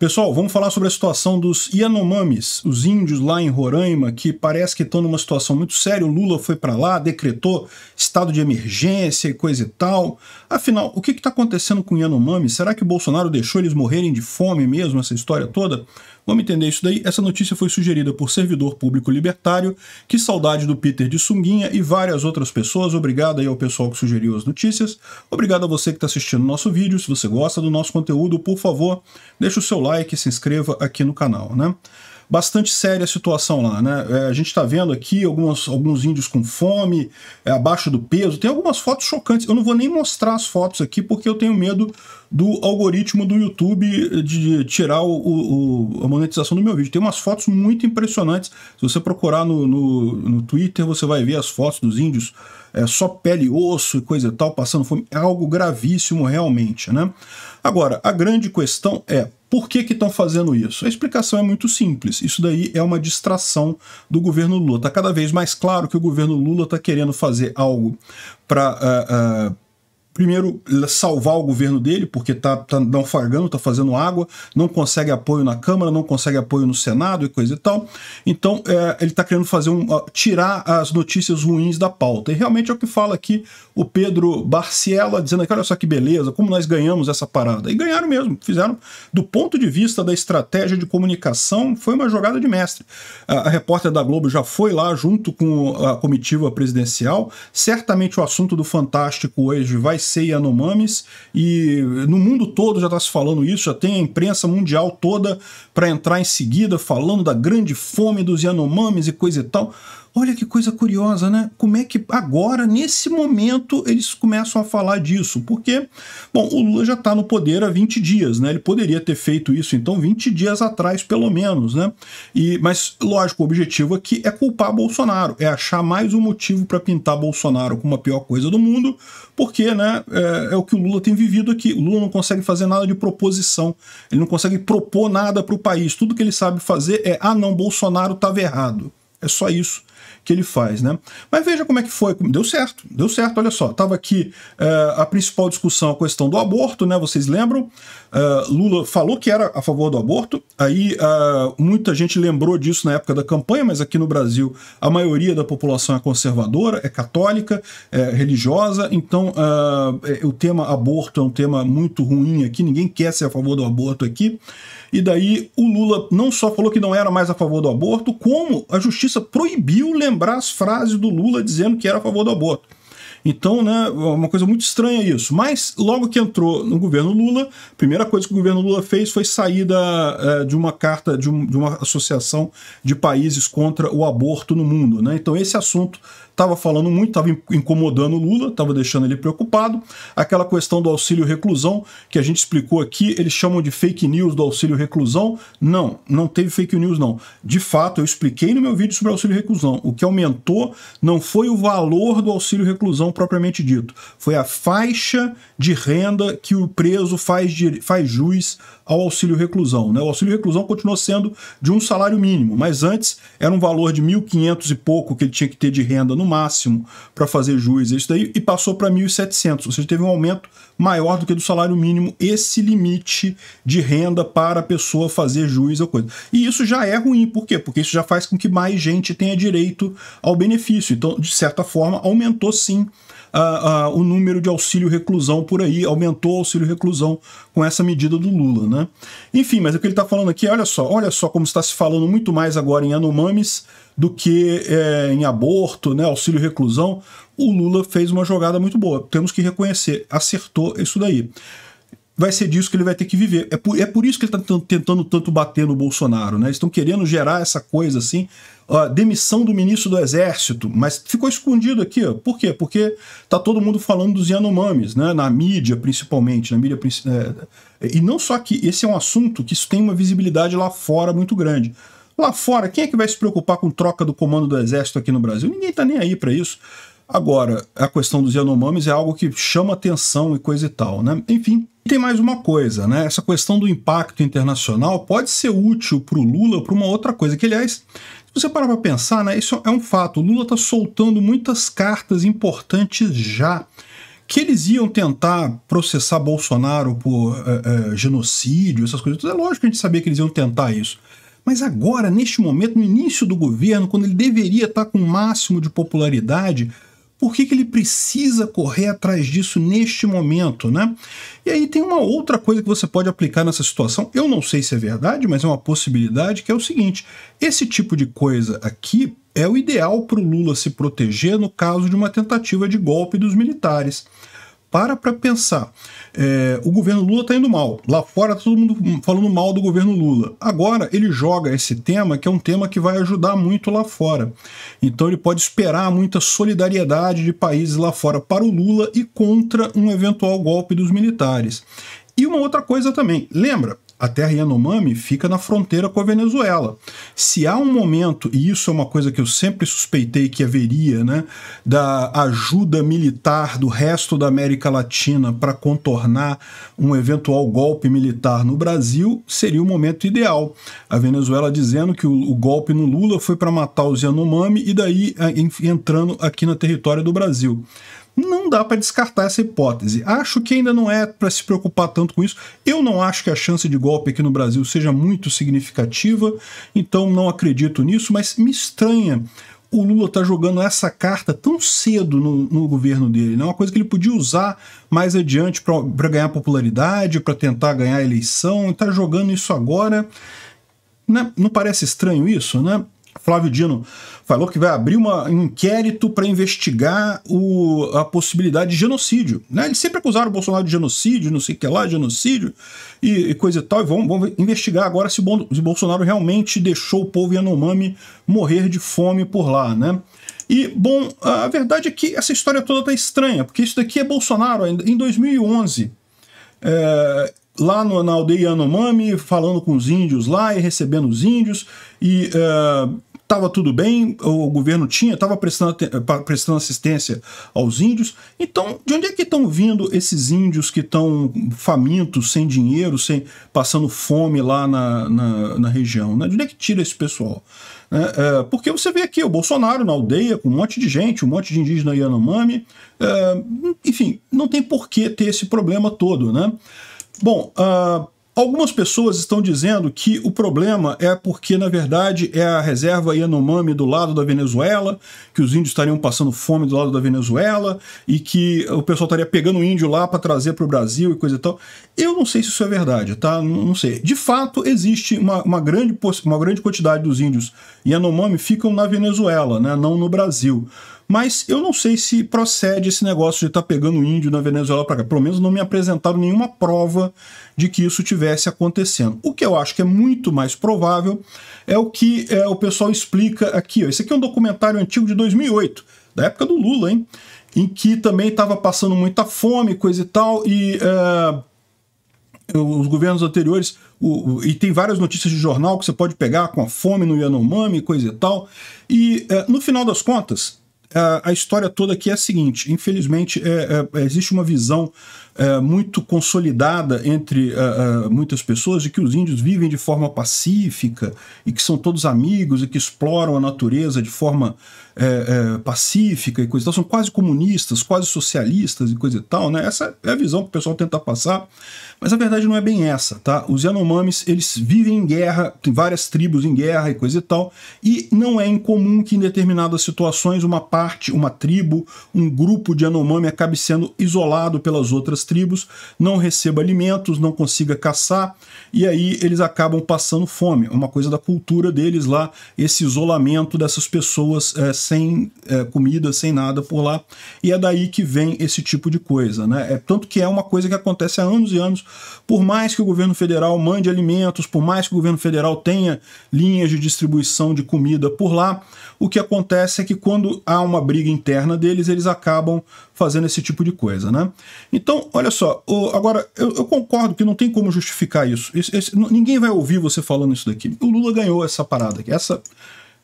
Pessoal, vamos falar sobre a situação dos Yanomamis, os índios lá em Roraima, que parece que estão numa situação muito séria. O Lula foi para lá, decretou estado de emergência e coisa e tal. Afinal, o que está acontecendo com Yanomamis? Será que o Bolsonaro deixou eles morrerem de fome mesmo, essa história toda? Vamos entender isso daí. Essa notícia foi sugerida por servidor público libertário, que saudade do Peter de Sunguinha e várias outras pessoas. Obrigado aí ao pessoal que sugeriu as notícias. Obrigado a você que está assistindo nosso vídeo. Se você gosta do nosso conteúdo, por favor, deixa o seu like like, se inscreva aqui no canal, né? Bastante séria a situação lá, né? É, a gente está vendo aqui algumas, alguns índios com fome, é, abaixo do peso, tem algumas fotos chocantes. Eu não vou nem mostrar as fotos aqui porque eu tenho medo do algoritmo do YouTube de tirar o, o, a monetização do meu vídeo. Tem umas fotos muito impressionantes. Se você procurar no, no, no Twitter, você vai ver as fotos dos índios é, só pele e osso e coisa e tal, passando fome, é algo gravíssimo realmente, né? Agora, a grande questão é por que estão fazendo isso? A explicação é muito simples. Isso daí é uma distração do governo Lula. Está cada vez mais claro que o governo Lula está querendo fazer algo para. Uh, eh, uh, eh, primeiro, salvar o governo dele, porque está tá, tá naufragando, está fazendo água, não consegue apoio na Câmara, não consegue apoio no Senado e coisa e tal. Então, é, ele está querendo fazer um, tirar as notícias ruins da pauta. E realmente é o que fala aqui o Pedro Barciela, dizendo aqui, olha só que beleza, como nós ganhamos essa parada. E ganharam mesmo, fizeram. Do ponto de vista da estratégia de comunicação, foi uma jogada de mestre. A, a repórter da Globo já foi lá junto com a comitiva presidencial. Certamente o assunto do Fantástico hoje vai ser Yanomamis, e no mundo todo já está se falando isso, já tem a imprensa mundial toda para entrar em seguida falando da grande fome dos Yanomamis e coisa e tal. Olha que coisa curiosa, né? Como é que agora, nesse momento, eles começam a falar disso? Porque, bom, o Lula já está no poder há 20 dias, né? Ele poderia ter feito isso, então, 20 dias atrás, pelo menos, né? E, mas, lógico, o objetivo aqui é culpar Bolsonaro, é achar mais um motivo para pintar Bolsonaro como a pior coisa do mundo, porque, né, é, é o que o Lula tem vivido aqui. O Lula não consegue fazer nada de proposição, ele não consegue propor nada para o país. Tudo que ele sabe fazer é: ah, não, Bolsonaro estava errado. É só isso que ele faz, né? Mas veja como é que foi, deu certo, deu certo, olha só, estava aqui uh, a principal discussão, a questão do aborto, né? Vocês lembram? Uh, Lula falou que era a favor do aborto, aí uh, muita gente lembrou disso na época da campanha, mas aqui no Brasil a maioria da população é conservadora, é católica, é religiosa, então o tema aborto é um tema muito ruim aqui, ninguém quer ser a favor do aborto aqui. E daí o Lula não só falou que não era mais a favor do aborto, como a justiça proibiu conseguiu lembrar as frases do Lula dizendo que era a favor do aborto. Então, né, uma coisa muito estranha isso. Mas, logo que entrou no governo Lula, a primeira coisa que o governo Lula fez foi sair da, eh, de uma carta de, um, de uma associação de países contra o aborto no mundo. Né? Então, esse assunto estava falando muito, estava incomodando o Lula, estava deixando ele preocupado. Aquela questão do auxílio reclusão que a gente explicou aqui, eles chamam de fake news do auxílio reclusão. Não, não teve fake news não. De fato, eu expliquei no meu vídeo sobre auxílio reclusão. O que aumentou não foi o valor do auxílio reclusão propriamente dito, foi a faixa de renda que o preso faz, de, faz juiz ao auxílio reclusão. Né? O auxílio reclusão continua sendo de um salário mínimo, mas antes era um valor de 1.500 e pouco que ele tinha que ter de renda no máximo para fazer juiz, isso daí, e passou para 1.700, ou seja, teve um aumento maior do que do salário mínimo esse limite de renda para a pessoa fazer juiz ou coisa. E isso já é ruim, por quê? Porque isso já faz com que mais gente tenha direito ao benefício. Então, de certa forma, aumentou sim Uh, uh, o número de auxílio reclusão por aí, aumentou o auxílio reclusão com essa medida do Lula. Né? né? Enfim, mas o que ele está falando aqui, olha só, olha só como está se falando muito mais agora em Anomamis do que é, em aborto, né, auxílio reclusão. O Lula fez uma jogada muito boa, temos que reconhecer, acertou isso daí. Vai ser disso que ele vai ter que viver. É por, é por isso que ele está tentando tanto bater no Bolsonaro, né? Eles estão querendo gerar essa coisa assim ó, demissão do ministro do Exército, mas ficou escondido aqui. Ó. Por quê? Porque está todo mundo falando dos Yanomamis, né? na mídia principalmente. Na mídia, é, é, e não só que esse é um assunto que isso tem uma visibilidade lá fora muito grande. Lá fora, quem é que vai se preocupar com troca do comando do Exército aqui no Brasil? Ninguém está nem aí para isso. Agora, a questão dos Yanomamis é algo que chama atenção e coisa e tal, né? Enfim, tem mais uma coisa, né? Essa questão do impacto internacional pode ser útil para o Lula para uma outra coisa, que aliás se você parar para pensar, né, isso é um fato. O Lula está soltando muitas cartas importantes já. Que eles iam tentar processar Bolsonaro por é, é, genocídio, essas coisas. É lógico que a gente sabia que eles iam tentar isso. Mas agora, neste momento, no início do governo, quando ele deveria estar tá com o máximo de popularidade, por que, que ele precisa correr atrás disso neste momento, né? E aí tem uma outra coisa que você pode aplicar nessa situação, eu não sei se é verdade, mas é uma possibilidade, que é o seguinte: esse tipo de coisa aqui é o ideal para o Lula se proteger no caso de uma tentativa de golpe dos militares. Para para pensar. É, o governo Lula está indo mal. Lá fora tá todo mundo falando mal do governo Lula. Agora ele joga esse tema, que é um tema que vai ajudar muito lá fora. Então ele pode esperar muita solidariedade de países lá fora para o Lula e contra um eventual golpe dos militares. E uma outra coisa também, lembra a terra Yanomami fica na fronteira com a Venezuela. Se há um momento, e isso é uma coisa que eu sempre suspeitei que haveria, né, da ajuda militar do resto da América Latina para contornar um eventual golpe militar no Brasil, seria o momento ideal. A Venezuela dizendo que o, o golpe no Lula foi para matar os Yanomami e daí a, é, entrando aqui no território do Brasil não dá para descartar essa hipótese. Acho que ainda não é para se preocupar tanto com isso. Eu não acho que a chance de golpe aqui no Brasil seja muito significativa, então não acredito nisso, mas me estranha o Lula tá jogando essa carta tão cedo no, no governo dele. É né? uma coisa que ele podia usar mais adiante para ganhar popularidade, para tentar ganhar eleição. estar tá jogando isso agora. Né? Não parece estranho isso, né? Flávio Dino falou que vai abrir uma, um inquérito para investigar o, a possibilidade de genocídio. Né? Eles sempre acusaram o Bolsonaro de genocídio, não sei o que lá, genocídio e, e coisa e tal. E vão, vão investigar agora se Bolsonaro realmente deixou o povo Yanomami morrer de fome por lá. Né? E, bom, a verdade é que essa história toda tá estranha, porque isso daqui é Bolsonaro em 2011. É, lá no, na aldeia Yanomami, falando com os índios lá e recebendo os índios, e uh, estava tudo bem, o governo tinha, estava prestando, prestando assistência aos índios. Então, de onde é que estão vindo esses índios que estão famintos, sem dinheiro, sem passando fome lá na, na, na região? Né? De onde é que tira esse pessoal? É, é, porque você vê aqui o Bolsonaro na aldeia com um monte de gente, um monte de indígena Yanomami. É, enfim, não tem por que ter esse problema todo, né? Bom, uh, Algumas pessoas estão dizendo que o problema é porque, na verdade, é a reserva Yanomami do lado da Venezuela, que os índios estariam passando fome do lado da Venezuela e que o pessoal estaria pegando o índio lá para trazer para o Brasil e coisa e tal. Eu não sei se isso é verdade, tá? Não sei. De fato, existe uma, uma grande, uma grande quantidade dos índios Yanomami ficam na Venezuela, né? não no Brasil. Mas eu não sei se procede esse negócio de estar tá pegando índio na Venezuela para cá. Pelo menos não me apresentaram nenhuma prova de que isso tivesse acontecendo. O que eu acho que é muito mais provável é o que é, o pessoal explica aqui. Ó. Esse aqui é um documentário antigo de 2008, da época do Lula, hein? Em que também estava passando muita fome, coisa e tal, e. Eh, os governos anteriores, o, e tem várias notícias de jornal que você pode pegar com a fome no Yanomami, coisa e tal. E é, no final das contas, a, história toda aqui é a seguinte: infelizmente, é, é, é existe uma visão é, muito consolidada entre é, é, muitas pessoas de que os índios vivem de forma pacífica e que são todos amigos e que exploram a natureza de forma pacífica e coisa e tal. São quase comunistas, quase socialistas e coisa e tal. Né? Essa é a visão que o pessoal tenta passar, mas a verdade não é bem essa. tá? Os Yanomamis eles vivem em guerra, tem várias tribos em guerra e coisa e tal, e não é incomum que em determinadas situações uma parte parte, uma tribo, um grupo de Anomami acabe sendo isolado pelas outras tribos, não receba alimentos, não consiga caçar, e aí eles acabam passando fome. É uma coisa da cultura deles lá, esse isolamento dessas pessoas é, sem é, comida, sem nada por lá, e é daí que vem esse tipo de coisa. Né? É, tanto que é uma coisa que acontece há anos e anos, por mais que o governo federal mande alimentos, por mais que o governo federal tenha linhas de distribuição de comida por lá, o que acontece é que quando há um uma briga interna deles, eles acabam fazendo esse tipo de coisa, né? Então, olha só, o, agora, eu, eu, concordo que não tem como justificar isso. Esse, esse, ninguém vai ouvir você falando isso daqui. O Lula ganhou essa parada aqui, essa,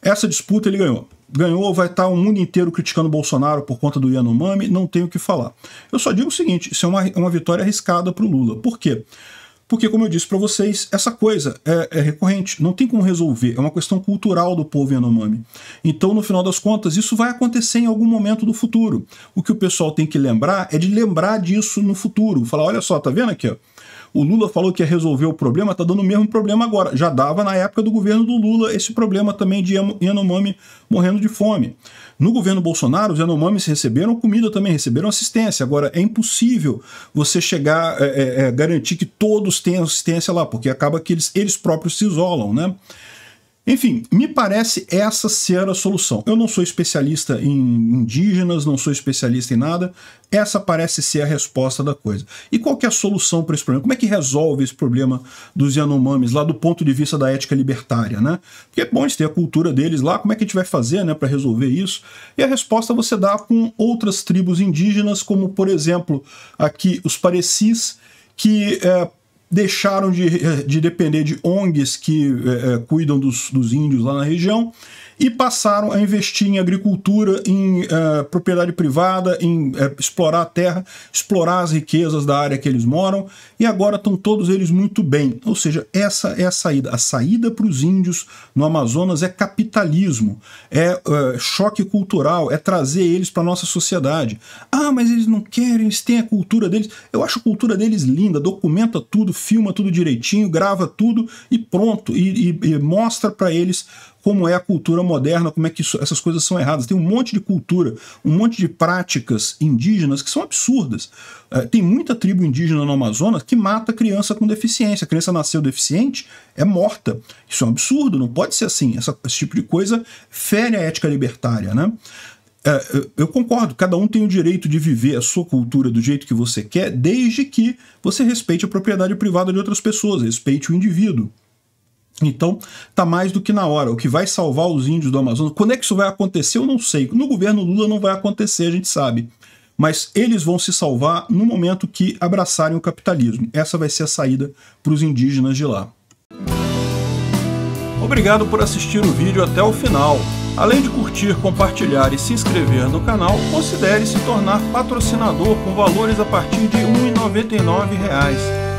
essa disputa ele ganhou. Ganhou, vai estar o mundo inteiro criticando Bolsonaro por conta do Yanomami, não tem o que falar. Eu só digo o seguinte, isso é uma, uma vitória arriscada para o Lula. Por quê? Porque porque, como eu disse para vocês, essa coisa é, é, recorrente, não tem como resolver, é uma questão cultural do povo Yanomami. Então, no final das contas, isso vai acontecer em algum momento do futuro. O que o pessoal tem que lembrar é de lembrar disso no futuro. Falar, olha só, tá vendo aqui, ó? O Lula falou que ia resolver o problema, tá dando o mesmo problema agora. Já dava na época do governo do Lula esse problema também de Yanomami morrendo de fome. No governo Bolsonaro, os Yanomamis receberam comida também, receberam assistência. Agora, é impossível você chegar, é, é, é garantir que todos tenham assistência lá, porque acaba que eles, eles próprios se isolam, né? Enfim, me parece essa ser a solução. Eu não sou especialista em indígenas, não sou especialista em nada. Essa parece ser a resposta da coisa. E qual que é a solução para esse problema? Como é que resolve esse problema dos Yanomamis lá do ponto de vista da ética libertária, né? Porque é bom ter a cultura deles lá, como é que a gente vai fazer, né, para resolver isso? E a resposta você dá com outras tribos indígenas, como por exemplo, aqui os parecis que é, deixaram de, eh, de depender de ONGs que é, cuidam dos, dos índios lá na região e passaram a investir em agricultura, em uh, propriedade privada, em uh, explorar a terra, explorar as riquezas da área que eles moram, e agora estão todos eles muito bem. Ou seja, essa é a saída. A saída para os índios no Amazonas é capitalismo, é uh, choque cultural, é trazer eles para a nossa sociedade. Ah, mas eles não querem, eles têm a cultura deles. Eu acho a cultura deles linda, documenta tudo, filma tudo direitinho, grava tudo e pronto, e, e, e mostra para eles como é a cultura moderna, como é que isso, essas coisas são erradas. Tem um monte de cultura, um monte de práticas indígenas que são absurdas. É, tem muita tribo indígena no Amazonas que mata criança com deficiência. A criança nasceu deficiente, é morta. Isso é um absurdo, não pode ser assim. Essa, esse tipo de coisa fere a ética libertária, né? É, eu concordo, cada um tem o direito de viver a sua cultura do jeito que você quer, desde que você respeite a propriedade privada de outras pessoas, respeite o indivíduo. Então, tá mais do que na hora. O que vai salvar os índios do Amazonas, quando é que isso vai acontecer, eu não sei. No governo Lula não vai acontecer, a gente sabe. Mas eles vão se salvar no momento que abraçarem o capitalismo. Essa vai ser a saída para os indígenas de lá. Obrigado por assistir o vídeo até o final. Além de curtir, compartilhar e se inscrever no canal, considere se tornar patrocinador com valores a partir de R$ 1,99